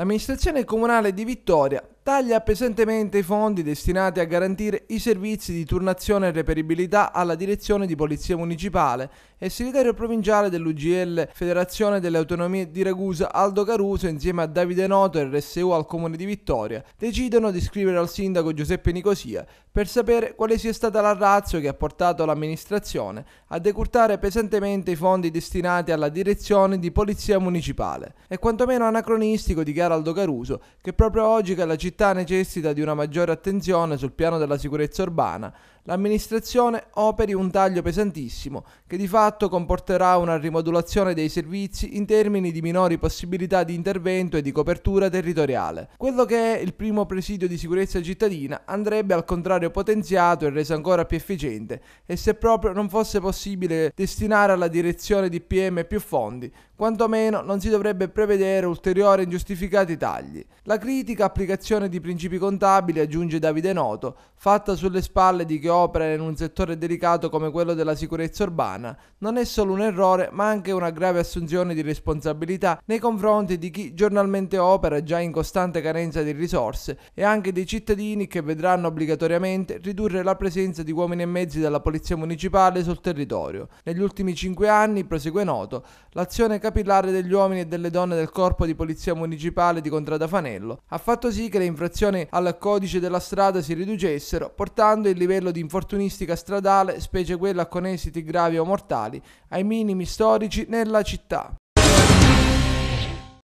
L'amministrazione comunale di Vittoria taglia pesantemente i fondi destinati a garantire i servizi di turnazione e reperibilità alla direzione di Polizia Municipale e il segretario provinciale dell'UGL Federazione delle Autonomie di Ragusa Aldo Caruso insieme a Davide Noto e RSU al Comune di Vittoria decidono di scrivere al sindaco Giuseppe Nicosia per sapere quale sia stata la razza che ha portato l'amministrazione a decurtare pesantemente i fondi destinati alla direzione di Polizia Municipale. È quantomeno anacronistico dichiara Aldo Caruso che proprio oggi che la città città necessita di una maggiore attenzione sul piano della sicurezza urbana, l'amministrazione operi un taglio pesantissimo che di fatto comporterà una rimodulazione dei servizi in termini di minori possibilità di intervento e di copertura territoriale. Quello che è il primo presidio di sicurezza cittadina andrebbe al contrario potenziato e reso ancora più efficiente e se proprio non fosse possibile destinare alla direzione di PM più fondi, quantomeno non si dovrebbe prevedere ulteriori ingiustificati tagli. La critica applicazione di principi contabili, aggiunge Davide Noto, fatta sulle spalle di chi opera in un settore delicato come quello della sicurezza urbana, non è solo un errore ma anche una grave assunzione di responsabilità nei confronti di chi giornalmente opera già in costante carenza di risorse e anche dei cittadini che vedranno obbligatoriamente ridurre la presenza di uomini e mezzi della polizia municipale sul territorio. Negli ultimi cinque anni, prosegue Noto, l'azione capitale capillare degli uomini e delle donne del Corpo di Polizia Municipale di Contrada Fanello ha fatto sì che le infrazioni al codice della strada si riducessero, portando il livello di infortunistica stradale, specie quella con esiti gravi o mortali, ai minimi storici nella città.